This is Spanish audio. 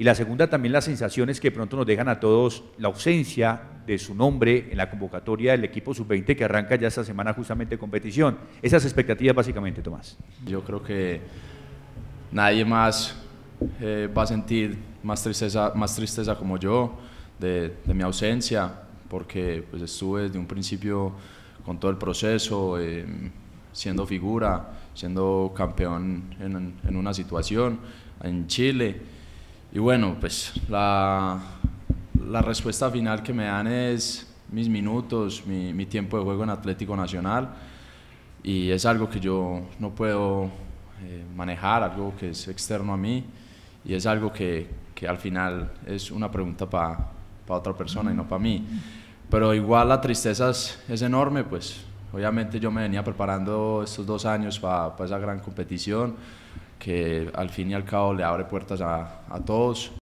Y la segunda también las sensaciones que pronto nos dejan a todos la ausencia de su nombre en la convocatoria del equipo sub-20 que arranca ya esta semana justamente competición. Esas expectativas básicamente, Tomás. Yo creo que nadie más eh, va a sentir más tristeza, más tristeza como yo de, mi ausencia, porque pues, estuve desde un principio con todo el proceso, eh, siendo figura, siendo campeón en, en una situación en Chile y bueno, pues la, la, respuesta final que me dan es mis minutos, mi, tiempo de juego en Atlético Nacional. Y es algo que yo no puedo eh, manejar, algo que es externo a mí. Y es algo que, que al final es una pregunta para otra persona y no para mí. Pero igual la tristeza es, enorme, pues obviamente yo me venía preparando estos dos años para esa gran competición que al fin y al cabo le abre puertas a, a todos